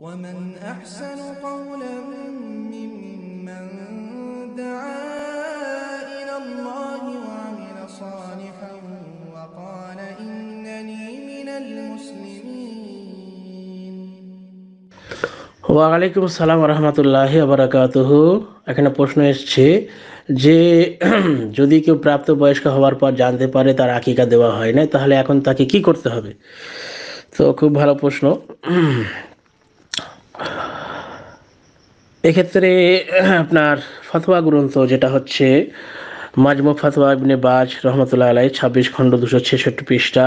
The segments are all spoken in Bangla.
ومن أحسن قولا ممن دعا إلى الله وعمل صالحا وقال إنني من المسلمين ওয়ালাইকুম সালাম রহমতুল্লাহ আবরাকাতহ এখানে প্রশ্ন এসছে যে যদি কেউ প্রাপ্তবয়স্ক হওয়ার পর জানতে পারে তার আকিকা দেওয়া হয় না তাহলে এখন তাকে কি করতে হবে তো খুব ভালো প্রশ্ন এক্ষেত্রে আপনার ফতোয়া গ্রন্থ যেটা হচ্ছে মাজমু ফাতোয়া ইবনে বাজ রহমতুল্লাহ আলাই ছাব্বিশ খণ্ড দুশো ছেষট্টি পৃষ্ঠা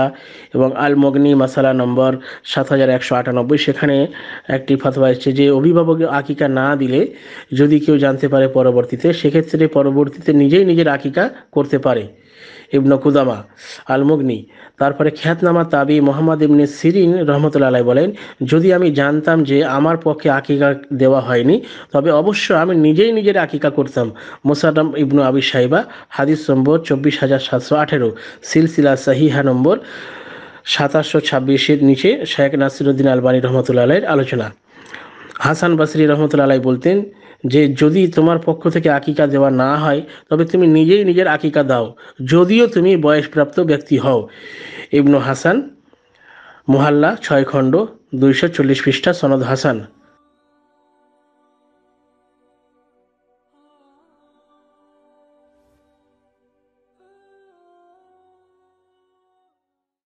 এবং আল মগনি মাসালা নম্বর সাত হাজার একশো আটানব্বই সেখানে একটি ফাতোয়া এসছে যে অভিভাবক আকিকা না দিলে যদি কেউ জানতে পারে পরবর্তীতে সেক্ষেত্রে পরবর্তীতে নিজেই নিজের আকিকা করতে পারে ইবনু কুদামা আল মুগনি তারপরে খ্যাতনামা তাবি মোহাম্মদ ইবনে সিরিন রহমতুল্লা আলাই বলেন যদি আমি জানতাম যে আমার পক্ষে আকিকা দেওয়া হয়নি তবে অবশ্য আমি নিজেই নিজের আকিকা করতাম মোসাদাম ইবনু আবি সাহিবা হাদিস নম্বর চব্বিশ হাজার সাতশো আঠেরো সিলসিলা সাহিহা নম্বর সাতাশশো ছাব্বিশের নিচে শেখ নাসিরুদ্দিন আলবানী রহমতুল্লাহ আলোচনা হাসান বাসরি রহমতুল্লা আলাই বলতেন যে যদি তোমার পক্ষ থেকে আকিকা দেওয়া না হয় তবে তুমি নিজেই নিজের আকিকা দাও যদিও তুমি বয়সপ্রাপ্ত ব্যক্তি হও ইবনু হাসান মোহাল্লা ছয় খণ্ড দুইশো চল্লিশ পৃষ্ঠা সনদ হাসান